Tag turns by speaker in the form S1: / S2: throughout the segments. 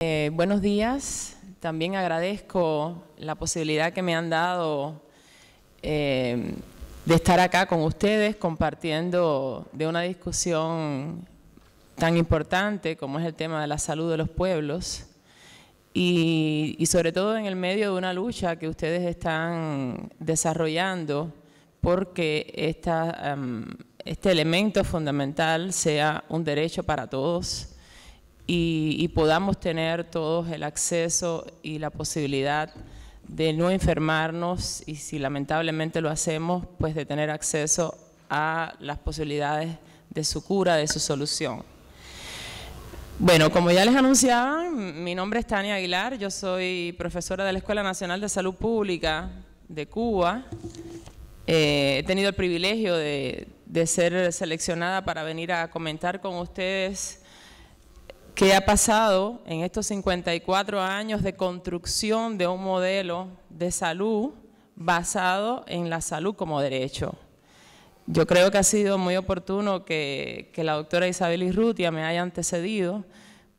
S1: Eh, buenos días, también agradezco la posibilidad que me han dado eh, de estar acá con ustedes compartiendo de una discusión tan importante como es el tema de la salud de los pueblos y, sobre todo en el medio de una lucha que ustedes están desarrollando porque este elemento fundamental sea un derecho para todos y, podamos tener todos el acceso y la posibilidad de no enfermarnos y si lamentablemente lo hacemos, pues de tener acceso a las posibilidades de su cura, de su solución. Bueno, como ya les anunciaba, mi nombre es Tania Aguilar, yo soy profesora de la Escuela Nacional de Salud Pública de Cuba. Eh, he tenido el privilegio de ser seleccionada para venir a comentar con ustedes ¿Qué ha pasado en estos 54 años de construcción de un modelo de salud basado en la salud como derecho. Yo creo que ha sido muy oportuno que, la doctora Isabel Irrutia me haya antecedido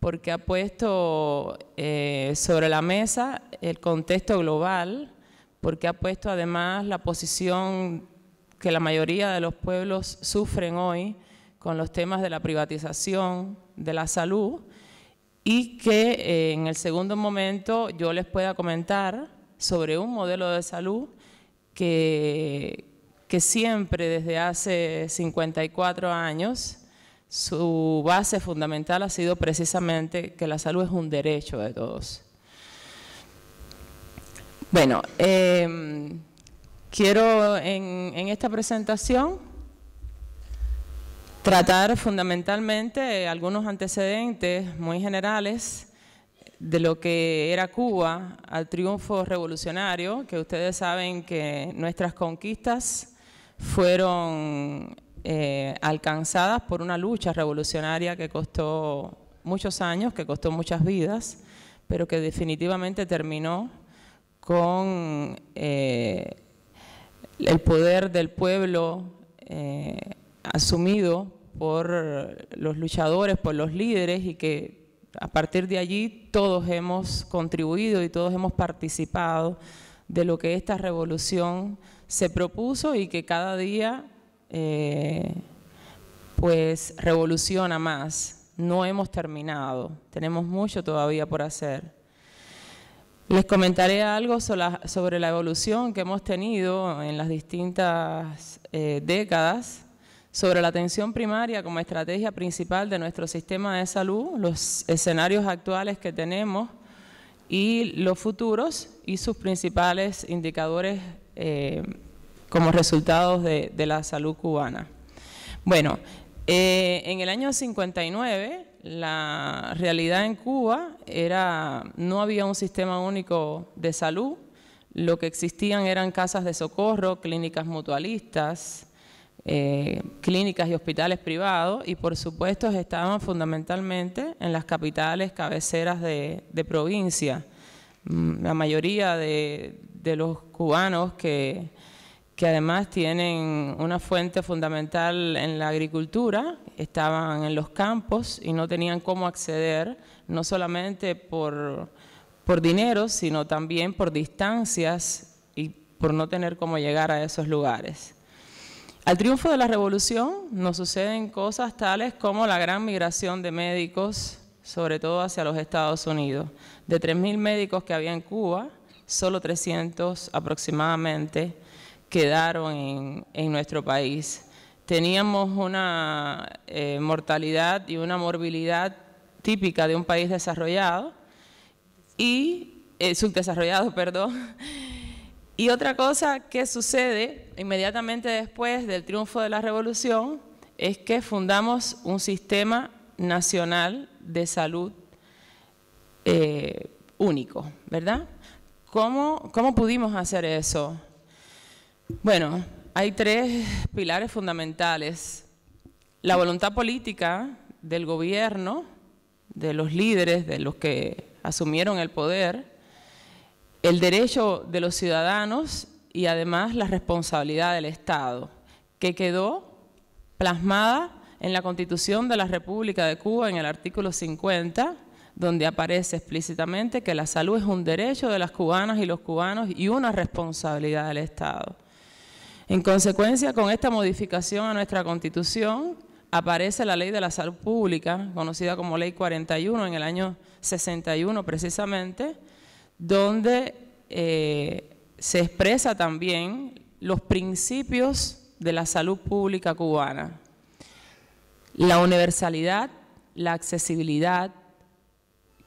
S1: porque ha puesto eh, sobre la mesa el contexto global, porque ha puesto además la posición que la mayoría de los pueblos sufren hoy, con los temas de la privatización de la salud y que eh, en el segundo momento yo les pueda comentar sobre un modelo de salud que, que siempre desde hace 54 años su base fundamental ha sido precisamente que la salud es un derecho de todos. Bueno, em, quiero en esta presentación tratar fundamentalmente algunos antecedentes muy generales de lo que era Cuba al triunfo revolucionario, que ustedes saben que nuestras conquistas fueron eh, alcanzadas por una lucha revolucionaria que costó muchos años, que costó muchas vidas, pero que definitivamente terminó con eh, el poder del pueblo eh, asumido por los luchadores, por los líderes y que a partir de allí todos hemos contribuido y todos hemos participado de lo que esta revolución se propuso y que cada día eh, pues revoluciona más. No hemos terminado, tenemos mucho todavía por hacer. Les comentaré algo sobre la evolución que hemos tenido en las distintas eh, décadas sobre la atención primaria como estrategia principal de nuestro sistema de salud, los escenarios actuales que tenemos y los futuros y sus principales indicadores eh, como resultados de, la salud cubana. Bueno, eh, en el año 59 la realidad en Cuba era, no había un sistema único de salud, lo que existían eran casas de socorro, clínicas mutualistas, eh, clínicas y hospitales privados y por supuesto estaban fundamentalmente en las capitales cabeceras de, provincia. Mm, la mayoría de, los cubanos que, además tienen una fuente fundamental en la agricultura, estaban en los campos y no tenían cómo acceder, no solamente por dinero, sino también por distancias y por no tener cómo llegar a esos lugares. Al triunfo de la revolución nos suceden cosas tales como la gran migración de médicos, sobre todo hacia los Estados Unidos. De 3.000 médicos que había en Cuba, solo 300 aproximadamente quedaron en, nuestro país. Teníamos una eh, mortalidad y una morbilidad típica de un país desarrollado y eh, subdesarrollado, perdón, y otra cosa que sucede inmediatamente después del triunfo de la revolución es que fundamos un sistema nacional de salud eh, único, ¿verdad? ¿Cómo pudimos hacer eso? Bueno, hay tres pilares fundamentales. La voluntad política del gobierno, de los líderes, de los que asumieron el poder, el derecho de los ciudadanos y además la responsabilidad del Estado, que quedó plasmada en la Constitución de la República de Cuba en el artículo 50, donde aparece explícitamente que la salud es un derecho de las cubanas y los cubanos y una responsabilidad del Estado. En consecuencia, con esta modificación a nuestra Constitución, aparece la Ley de la Salud Pública, conocida como Ley 41 en el año 61 precisamente, donde eh, se expresa también los principios de la salud pública cubana, la universalidad, la accesibilidad,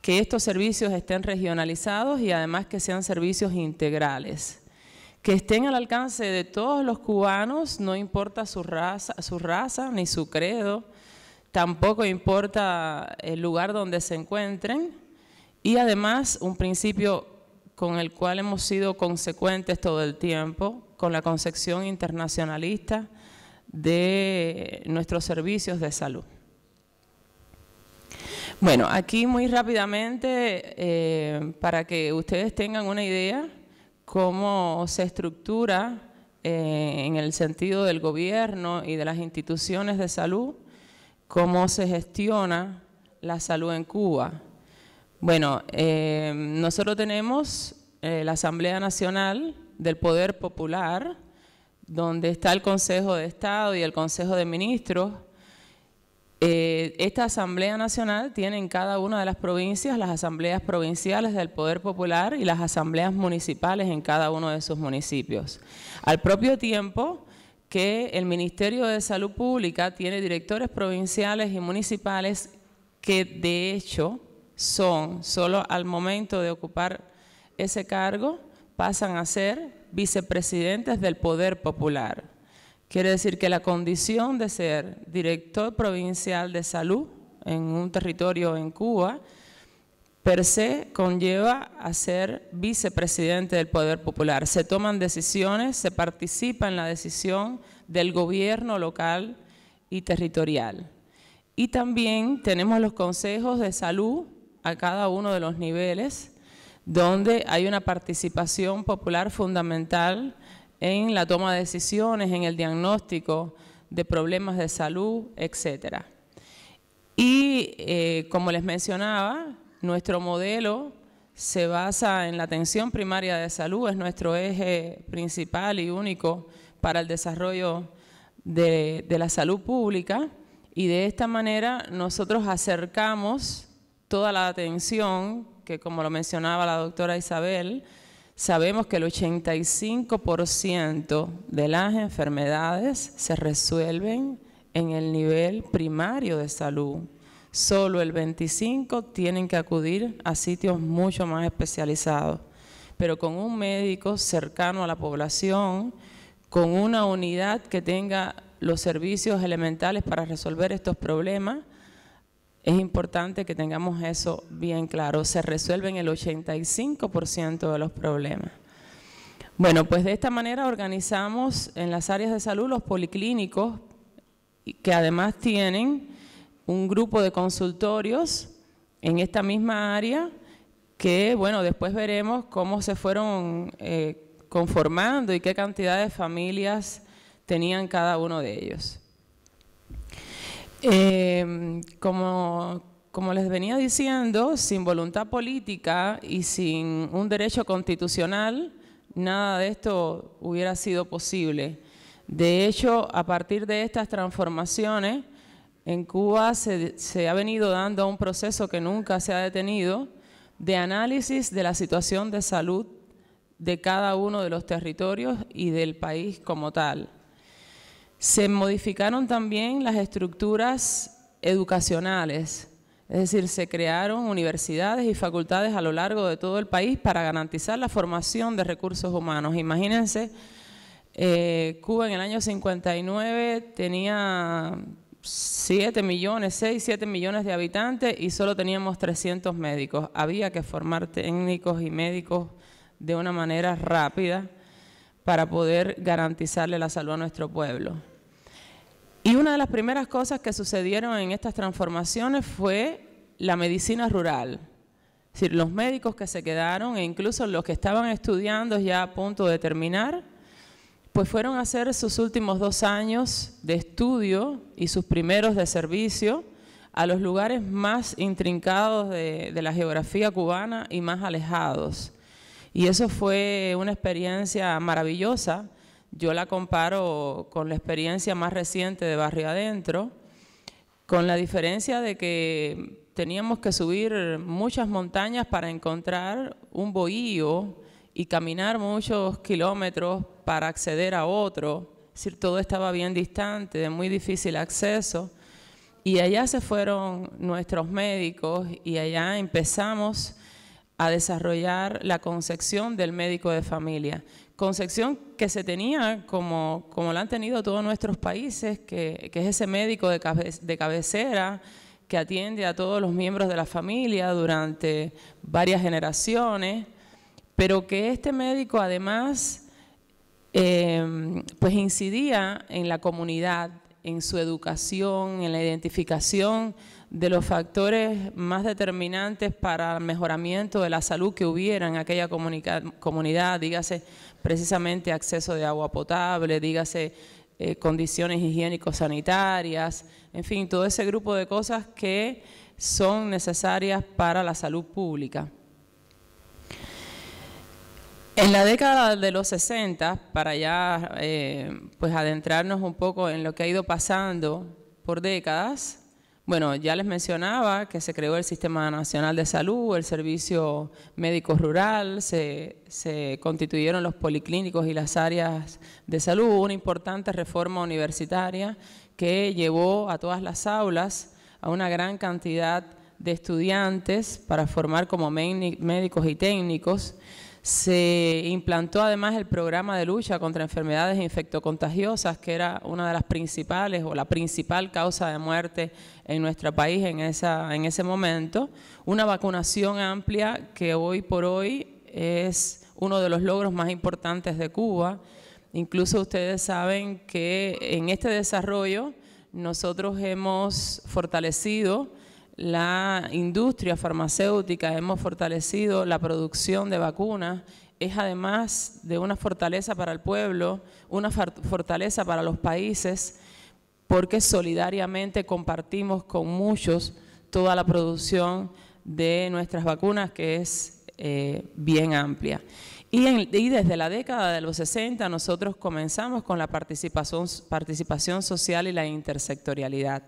S1: que estos servicios estén regionalizados y además que sean servicios integrales, que estén al alcance de todos los cubanos, no importa su raza ni su credo, tampoco importa el lugar donde se encuentren, y además un principio con el cual hemos sido consecuentes todo el tiempo, con la concepción internacionalista de nuestros servicios de salud. Bueno, aquí muy rápidamente, eh, para que ustedes tengan una idea cómo se estructura eh, en el sentido del gobierno y de las instituciones de salud, cómo se gestiona la salud en Cuba. Bueno, eh, nosotros tenemos eh, la Asamblea Nacional del Poder Popular, donde está el Consejo de Estado y el Consejo de Ministros. Eh, esta Asamblea Nacional tiene en cada una de las provincias las asambleas provinciales del Poder Popular y las asambleas municipales en cada uno de sus municipios. Al propio tiempo que el Ministerio de Salud Pública tiene directores provinciales y municipales que de hecho son solo al momento de ocupar ese cargo pasan a ser vicepresidentes del Poder Popular. Quiere decir que la condición de ser director provincial de salud en un territorio en Cuba per se conlleva a ser vicepresidente del Poder Popular. Se toman decisiones, se participa en la decisión del gobierno local y territorial. Y también tenemos los consejos de salud a cada uno de los niveles, donde hay una participación popular fundamental en la toma de decisiones, en el diagnóstico de problemas de salud, etcétera. Y eh, como les mencionaba, nuestro modelo se basa en la atención primaria de salud, es nuestro eje principal y único para el desarrollo de la salud pública y de esta manera nosotros acercamos toda la atención, que como lo mencionaba la doctora Isabel, sabemos que el 85% de las enfermedades se resuelven en el nivel primario de salud. Solo el 25% tienen que acudir a sitios mucho más especializados, pero con un médico cercano a la población, con una unidad que tenga los servicios elementales para resolver estos problemas, es importante que tengamos eso bien claro. Se resuelven el 85% de los problemas. Bueno, pues de esta manera organizamos en las áreas de salud los policlínicos, que además tienen un grupo de consultorios en esta misma área, que bueno, después veremos cómo se fueron eh, conformando y qué cantidad de familias tenían cada uno de ellos. Em, como, les venía diciendo, sin voluntad política y sin un derecho constitucional, nada de esto hubiera sido posible. De hecho, a partir de estas transformaciones, en Cuba se ha venido dando un proceso que nunca se ha detenido de análisis de la situación de salud de cada uno de los territorios y del país como tal. Se modificaron también las estructuras educacionales, es decir, se crearon universidades y facultades a lo largo de todo el país para garantizar la formación de recursos humanos. Imagínense, eh, Cuba en el año 59 tenía 7 millones, 6, 7 millones de habitantes y solo teníamos 300 médicos. Había que formar técnicos y médicos de una manera rápida para poder garantizarle la salud a nuestro pueblo. Y una de las primeras cosas que sucedieron en estas transformaciones fue la medicina rural. Es decir, los médicos que se quedaron e incluso los que estaban estudiando ya a punto de terminar, pues fueron a hacer sus últimos dos años de estudio y sus primeros de servicio a los lugares más intrincados de, la geografía cubana y más alejados. Y eso fue una experiencia maravillosa yo la comparo con la experiencia más reciente de Barrio Adentro, con la diferencia de que teníamos que subir muchas montañas para encontrar un bohío y caminar muchos kilómetros para acceder a otro. Es decir, todo estaba bien distante, de muy difícil acceso. Y allá se fueron nuestros médicos y allá empezamos a desarrollar la concepción del médico de familia, concepción que se tenía, como, como la han tenido todos nuestros países, que, es ese médico de, de, cabecera que atiende a todos los miembros de la familia durante varias generaciones, pero que este médico además em, pues incidía en la comunidad, en su educación, en la identificación de los factores más determinantes para el mejoramiento de la salud que hubiera en aquella comunidad, dígase precisamente acceso de agua potable, dígase eh, condiciones higiénico-sanitarias, en fin, todo ese grupo de cosas que son necesarias para la salud pública. En la década de los 60, para ya eh, pues adentrarnos un poco en lo que ha ido pasando por décadas, bueno, ya les mencionaba que se creó el Sistema Nacional de Salud, el Servicio Médico Rural, se, se constituyeron los policlínicos y las áreas de salud, una importante reforma universitaria que llevó a todas las aulas a una gran cantidad de estudiantes para formar como médicos y técnicos se implantó además el programa de lucha contra enfermedades infectocontagiosas, que era una de las principales o la principal causa de muerte en nuestro país en, en ese momento. Una vacunación amplia que hoy por hoy es uno de los logros más importantes de Cuba. Incluso ustedes saben que en este desarrollo nosotros hemos fortalecido la industria farmacéutica, hemos fortalecido la producción de vacunas, es además de una fortaleza para el pueblo, una fortaleza para los países, porque solidariamente compartimos con muchos toda la producción de nuestras vacunas, que es eh, bien amplia. Y, desde la década de los 60 nosotros comenzamos con la participación, participación social y la intersectorialidad.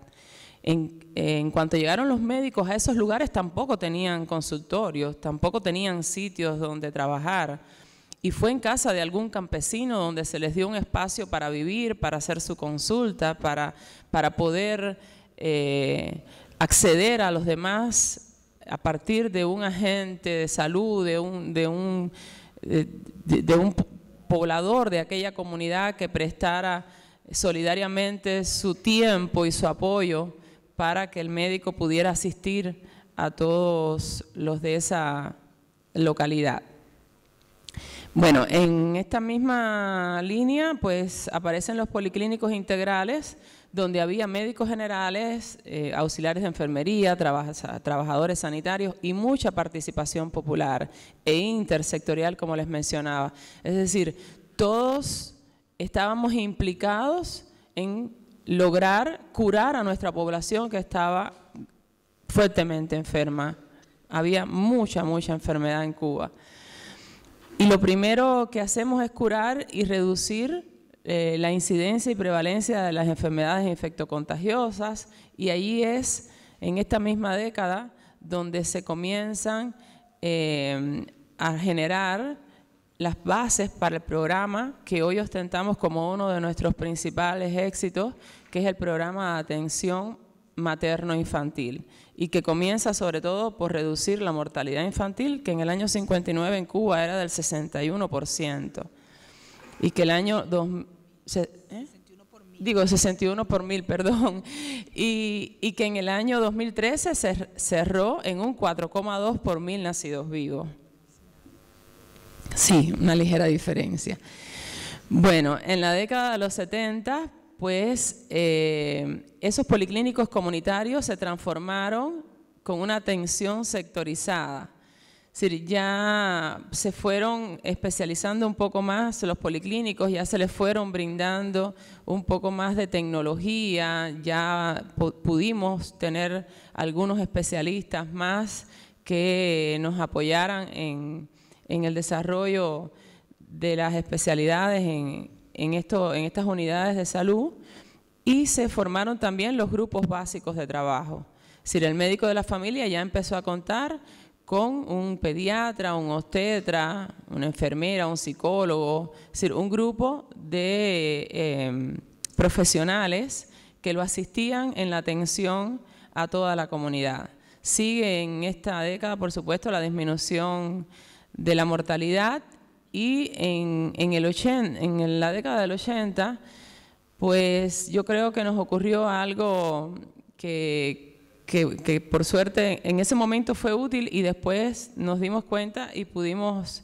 S1: En, cuanto llegaron los médicos a esos lugares tampoco tenían consultorios, tampoco tenían sitios donde trabajar. Y fue en casa de algún campesino donde se les dio un espacio para vivir, para hacer su consulta, para, poder eh, acceder a los demás a partir de un agente de salud, de un, de un poblador de aquella comunidad que prestara solidariamente su tiempo y su apoyo para que el médico pudiera asistir a todos los de esa localidad. Bueno, en esta misma línea pues aparecen los policlínicos integrales donde había médicos generales, eh, auxiliares de enfermería, trabajadores sanitarios y mucha participación popular e intersectorial como les mencionaba. Es decir, todos estábamos implicados en lograr curar a nuestra población que estaba fuertemente enferma. Había mucha, mucha enfermedad en Cuba. Y lo primero que hacemos es curar y reducir eh, la incidencia y prevalencia de las enfermedades infectocontagiosas y ahí es en esta misma década donde se comienzan eh, a generar las bases para el programa que hoy ostentamos como uno de nuestros principales éxitos, que es el programa de atención materno-infantil y que comienza sobre todo por reducir la mortalidad infantil, que en el año 59 en Cuba era del 61%, y que el año... ¿eh? digo 61 por mil, perdón, y, y, que en el año 2013 se cerró en un 4,2 por mil nacidos vivos. Sí, una ligera diferencia. Bueno, en la década de los 70 pues esos policlínicos comunitarios se transformaron con una atención sectorizada. decir, ya se fueron especializando un poco más los policlínicos, ya se les fueron brindando un poco más de tecnología, ya pudimos tener algunos especialistas más que nos apoyaran en, en el desarrollo de las especialidades en, en, esto, en estas unidades de salud y se formaron también los grupos básicos de trabajo. Si el médico de la familia ya empezó a contar con un pediatra, un obstetra, una enfermera, un psicólogo, es decir, un grupo de em, profesionales que lo asistían en la atención a toda la comunidad. Sigue en esta década, por supuesto, la disminución de la mortalidad y en, el 80, en la década del 80, pues yo creo que nos ocurrió algo que, por suerte en ese momento fue útil y después nos dimos cuenta y pudimos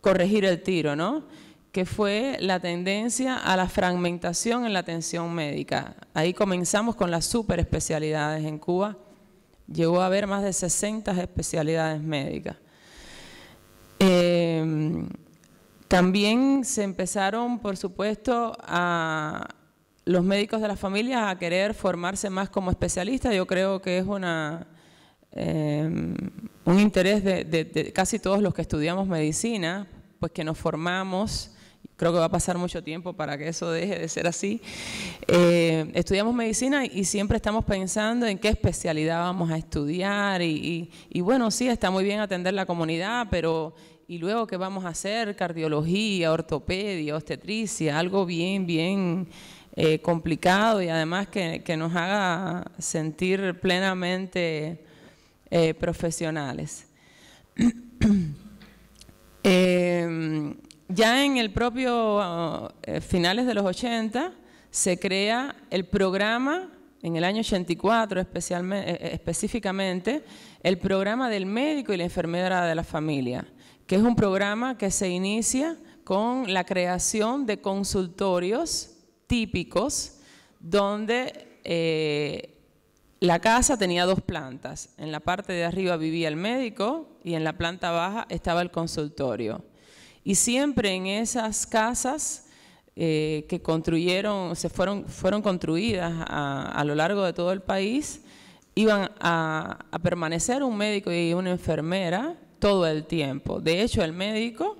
S1: corregir el tiro, ¿no? que fue la tendencia a la fragmentación en la atención médica. Ahí comenzamos con las super especialidades en Cuba. Llegó a haber más de 60 especialidades médicas. Eh, también se empezaron, por supuesto, a los médicos de las familias a querer formarse más como especialistas. Yo creo que es una, eh, un interés de, casi todos los que estudiamos medicina, pues que nos formamos. Creo que va a pasar mucho tiempo para que eso deje de ser así. Eh, estudiamos medicina y siempre estamos pensando en qué especialidad vamos a estudiar. Y, y bueno, sí, está muy bien atender la comunidad, pero y luego que vamos a hacer cardiología, ortopedia, obstetricia, algo bien, bien eh, complicado y además que, nos haga sentir plenamente eh, profesionales. Em, ya en el propio eh, finales de los 80 se crea el programa en el año 84 específicamente, el programa del médico y la enfermera de la familia que es un programa que se inicia con la creación de consultorios típicos donde eh, la casa tenía dos plantas. En la parte de arriba vivía el médico y en la planta baja estaba el consultorio. Y siempre en esas casas eh, que construyeron, se fueron, fueron construidas a, lo largo de todo el país, iban a permanecer un médico y una enfermera todo el tiempo. De hecho, el médico,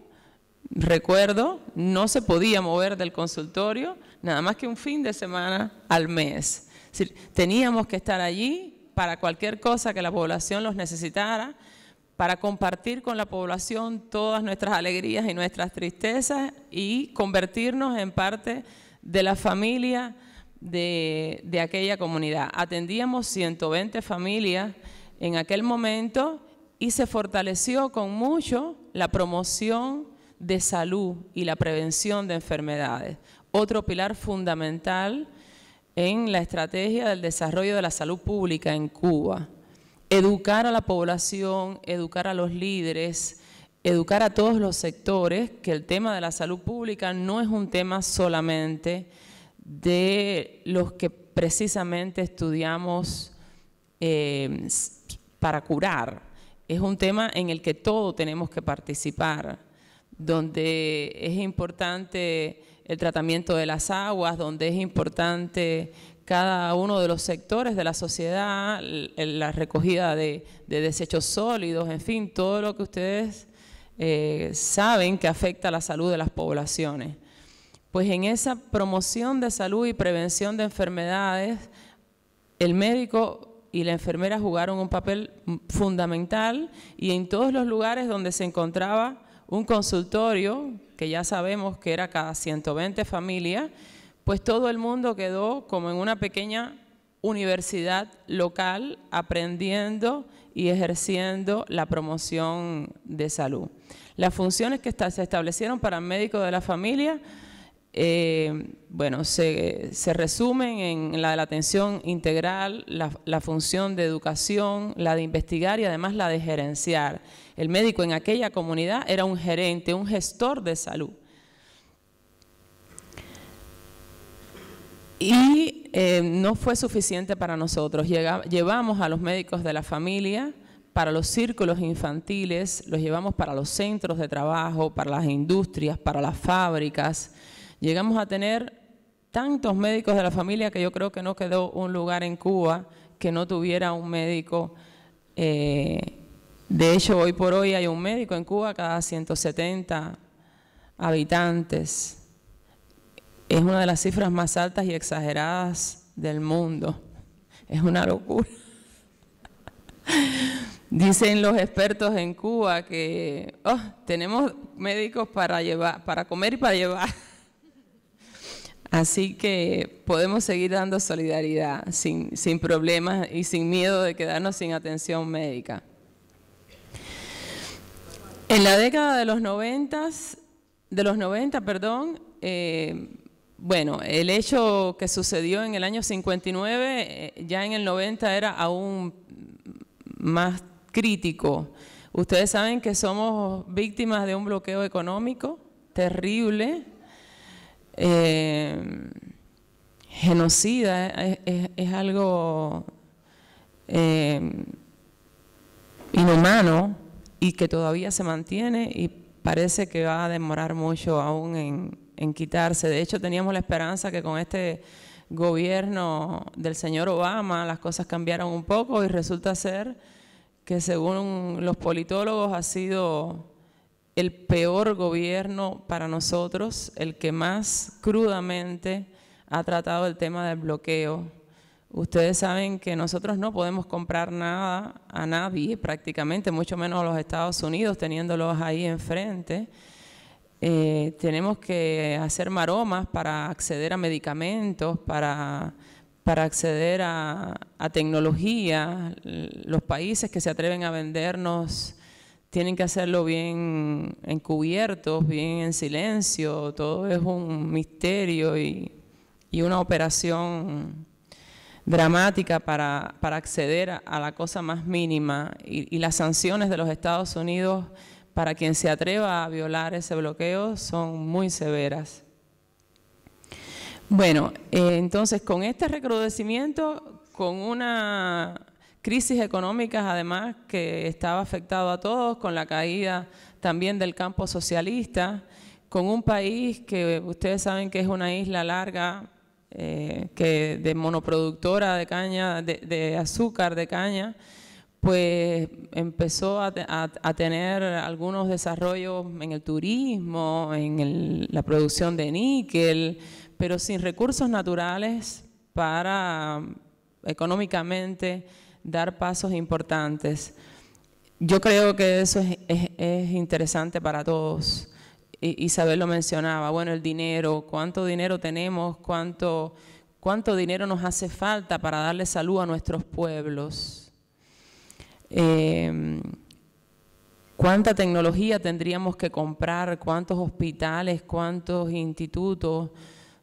S1: recuerdo, no se podía mover del consultorio nada más que un fin de semana al mes. teníamos que estar allí para cualquier cosa que la población los necesitara, para compartir con la población todas nuestras alegrías y nuestras tristezas y convertirnos en parte de la familia de, de aquella comunidad. Atendíamos 120 familias en aquel momento y se fortaleció con mucho la promoción de salud y la prevención de enfermedades, otro pilar fundamental en la estrategia del desarrollo de la salud pública en Cuba. Educar a la población, educar a los líderes, educar a todos los sectores que el tema de la salud pública no es un tema solamente de los que precisamente estudiamos eh, para curar, es un tema en el que todos tenemos que participar, donde es importante el tratamiento de las aguas, donde es importante cada uno de los sectores de la sociedad, la recogida de, desechos sólidos, en fin, todo lo que ustedes eh, saben que afecta a la salud de las poblaciones. Pues en esa promoción de salud y prevención de enfermedades, el médico y la enfermera jugaron un papel fundamental y en todos los lugares donde se encontraba un consultorio, que ya sabemos que era cada 120 familias, pues todo el mundo quedó como en una pequeña universidad local aprendiendo y ejerciendo la promoción de salud. Las funciones que se establecieron para el médico de la familia eh, bueno, se, resumen en la de la atención integral, la, función de educación, la de investigar y además la de gerenciar. El médico en aquella comunidad era un gerente, un gestor de salud. Y eh, no fue suficiente para nosotros. llevamos a los médicos de la familia para los círculos infantiles, los llevamos para los centros de trabajo, para las industrias, para las fábricas, Llegamos a tener tantos médicos de la familia que yo creo que no quedó un lugar en Cuba que no tuviera un médico. Eh, de hecho, hoy por hoy hay un médico en Cuba cada 170 habitantes. Es una de las cifras más altas y exageradas del mundo. Es una locura. Dicen los expertos en Cuba que oh, tenemos médicos para llevar, para comer y para llevar. Así que podemos seguir dando solidaridad sin, problemas y sin miedo de quedarnos sin atención médica. En la década de los 90, de los 90 perdón, eh, bueno, el hecho que sucedió en el año 59, eh, ya en el 90 era aún más crítico. Ustedes saben que somos víctimas de un bloqueo económico terrible, eh, genocida es, algo eh, inhumano y que todavía se mantiene y parece que va a demorar mucho aún en, en quitarse. De hecho, teníamos la esperanza que con este gobierno del señor Obama las cosas cambiaron un poco y resulta ser que según los politólogos ha sido el peor gobierno para nosotros, el que más crudamente ha tratado el tema del bloqueo. Ustedes saben que nosotros no podemos comprar nada a nadie, prácticamente, mucho menos a los Estados Unidos, teniéndolos ahí enfrente. Eh, tenemos que hacer maromas para acceder a medicamentos, para, para acceder a, a tecnología. Los países que se atreven a vendernos tienen que hacerlo bien encubiertos, bien en silencio, todo es un misterio y, una operación dramática para, acceder a, la cosa más mínima y, las sanciones de los Estados Unidos para quien se atreva a violar ese bloqueo son muy severas. Bueno, eh, entonces con este recrudecimiento, con una crisis económicas además que estaba afectado a todos con la caída también del campo socialista, con un país que ustedes saben que es una isla larga, eh, que de monoproductora de caña, de, azúcar de caña, pues empezó a, tener algunos desarrollos en el turismo, en la producción de níquel, pero sin recursos naturales para económicamente dar pasos importantes. Yo creo que eso es, interesante para todos. Isabel lo mencionaba, bueno, el dinero, cuánto dinero tenemos, cuánto, cuánto dinero nos hace falta para darle salud a nuestros pueblos. Eh, cuánta tecnología tendríamos que comprar, cuántos hospitales, cuántos institutos.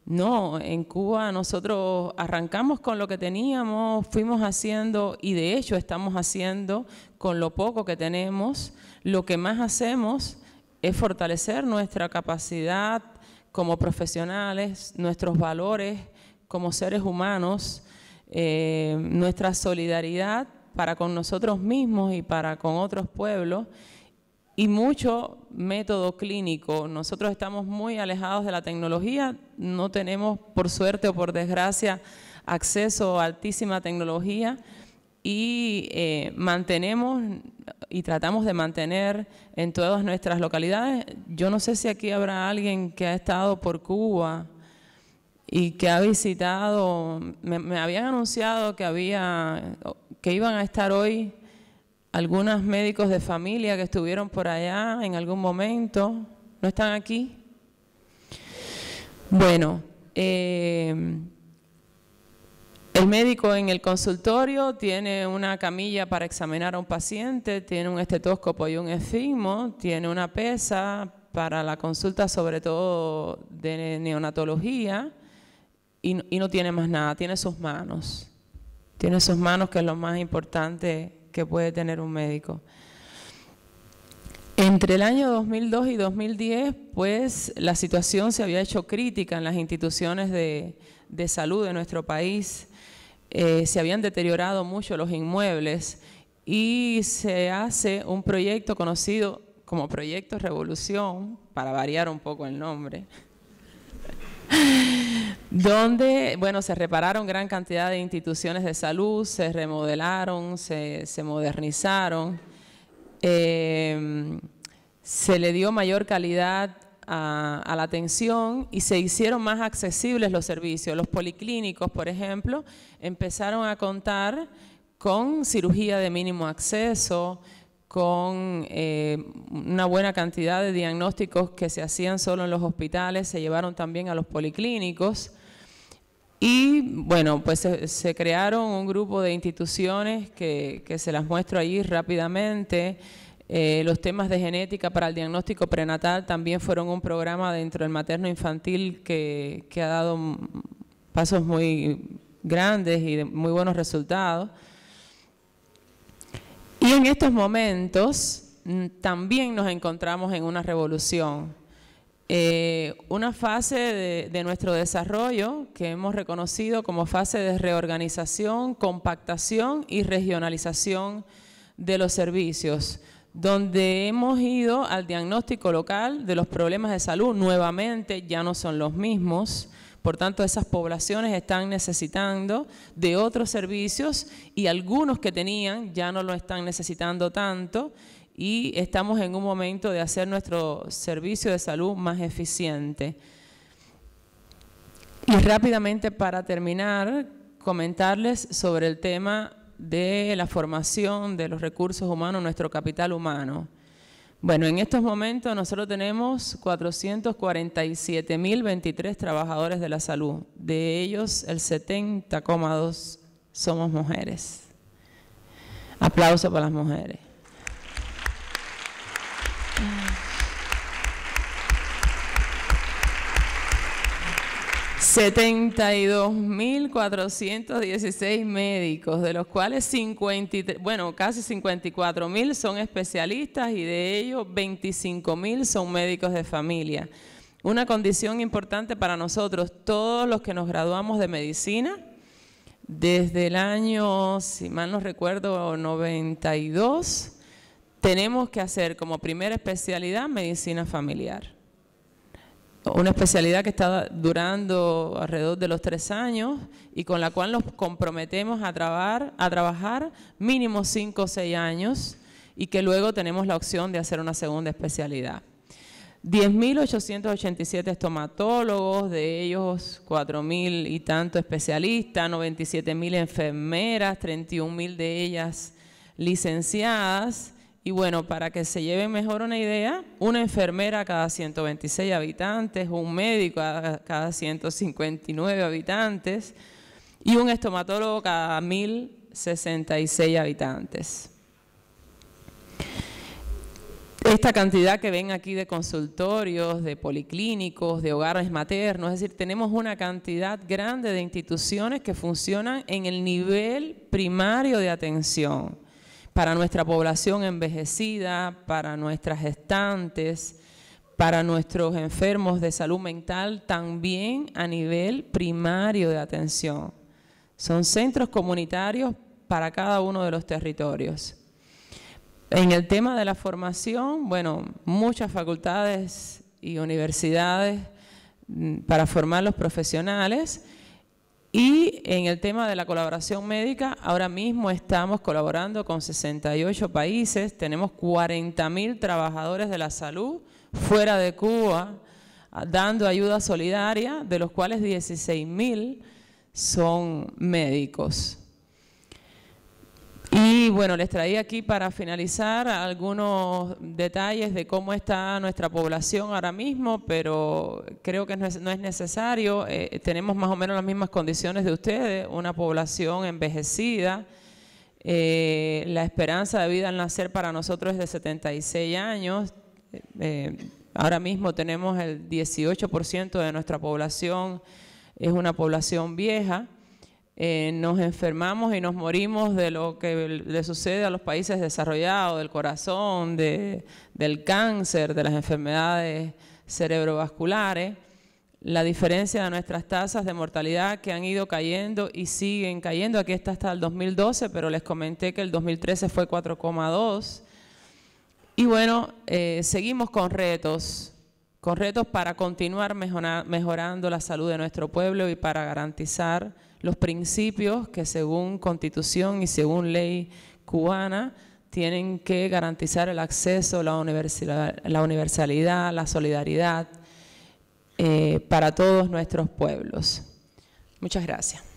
S1: No, en Cuba nosotros arrancamos con lo que teníamos, fuimos haciendo y de hecho estamos haciendo con lo poco que tenemos. Lo que más hacemos es fortalecer nuestra capacidad como profesionales, nuestros valores como seres humanos, eh, nuestra solidaridad para con nosotros mismos y para con otros pueblos y mucho método clínico. Nosotros estamos muy alejados de la tecnología, no tenemos, por suerte o por desgracia, acceso a altísima tecnología y eh, mantenemos y tratamos de mantener en todas nuestras localidades. Yo no sé si aquí habrá alguien que ha estado por Cuba y que ha visitado, me, me habían anunciado que había, que iban a estar hoy algunos médicos de familia que estuvieron por allá en algún momento, ¿no están aquí? Bueno, eh, el médico en el consultorio tiene una camilla para examinar a un paciente, tiene un estetóscopo y un esfigmo, tiene una pesa para la consulta sobre todo de neonatología y, y no tiene más nada, tiene sus manos. Tiene sus manos que es lo más importante que puede tener un médico. Entre el año 2002 y 2010, pues la situación se había hecho crítica en las instituciones de, salud de nuestro país. Eh, se habían deteriorado mucho los inmuebles y se hace un proyecto conocido como Proyecto Revolución, para variar un poco el nombre, donde, bueno, se repararon gran cantidad de instituciones de salud, se remodelaron, se, modernizaron, eh, se le dio mayor calidad a, la atención y se hicieron más accesibles los servicios. Los policlínicos, por ejemplo, empezaron a contar con cirugía de mínimo acceso, con eh, una buena cantidad de diagnósticos que se hacían solo en los hospitales, se llevaron también a los policlínicos y bueno, pues se, crearon un grupo de instituciones que, que se las muestro ahí rápidamente. Eh, los temas de genética para el diagnóstico prenatal también fueron un programa dentro del materno infantil que, que ha dado pasos muy grandes y muy buenos resultados. Y en estos momentos mm, también nos encontramos en una revolución, eh, una fase de nuestro desarrollo que hemos reconocido como fase de reorganización, compactación y regionalización de los servicios donde hemos ido al diagnóstico local de los problemas de salud. Nuevamente ya no son los mismos. Por tanto, esas poblaciones están necesitando de otros servicios y algunos que tenían ya no lo están necesitando tanto y estamos en un momento de hacer nuestro servicio de salud más eficiente. Y rápidamente para terminar, comentarles sobre el tema de la formación de los recursos humanos, nuestro capital humano. Bueno, en estos momentos nosotros tenemos 447.023 trabajadores de la salud. De ellos, el 70,2 somos mujeres. Aplauso para las mujeres. 72.416 médicos, de los cuales bueno, casi 54.000 son especialistas y de ellos 25.000 son médicos de familia. Una condición importante para nosotros, todos los que nos graduamos de medicina, desde el año, si mal no recuerdo, 92, tenemos que hacer como primera especialidad medicina familiar una especialidad que está durando alrededor de los tres años y con la cual nos comprometemos a, trabajar mínimo cinco o seis años y que luego tenemos la opción de hacer una segunda especialidad. 10.887 estomatólogos, de ellos 4.000 y tanto especialistas, 97.000 enfermeras, 31.000 de ellas licenciadas y bueno, para que se lleven mejor una idea, una enfermera cada 126 habitantes, un médico cada 159 habitantes y un estomatólogo cada 1066 habitantes. Esta cantidad que ven aquí de consultorios, de policlínicos, de hogares maternos, es decir, tenemos una cantidad grande de instituciones que funcionan en el nivel primario de atención para nuestra población envejecida, para nuestras gestantes, para nuestros enfermos de salud mental, también a nivel primario de atención. Son centros comunitarios para cada uno de los territorios. En el tema de la formación, bueno, muchas facultades y universidades mm, para formar los profesionales, y en el tema de la colaboración médica, ahora mismo estamos colaborando con 68 países, tenemos 40.000 trabajadores de la salud fuera de Cuba ah, dando ayuda solidaria, de los cuales 16.000 son médicos. Y bueno, les traía aquí para finalizar algunos detalles de cómo está nuestra población ahora mismo, pero creo que no es, necesario. Eh, tenemos más o menos las mismas condiciones de ustedes, una población envejecida. Eh, la esperanza de vida al nacer para nosotros es de 76 años. Eh, ahora mismo tenemos el 18% de nuestra población, es una población vieja. Eh, nos enfermamos y nos morimos de lo que le sucede a los países desarrollados, del corazón, del cáncer, de las enfermedades cerebrovasculares, la diferencia de nuestras tasas de mortalidad que han ido cayendo y siguen cayendo, aquí está hasta el 2012, pero les comenté que el 2013 fue 4,2. Y bueno, eh, seguimos con retos, con retos para continuar mejorando la salud de nuestro pueblo y para garantizar los principios que según constitución y según ley cubana tienen que garantizar el acceso, la universalidad, la, universalidad, la solidaridad eh, para todos nuestros pueblos. Muchas gracias.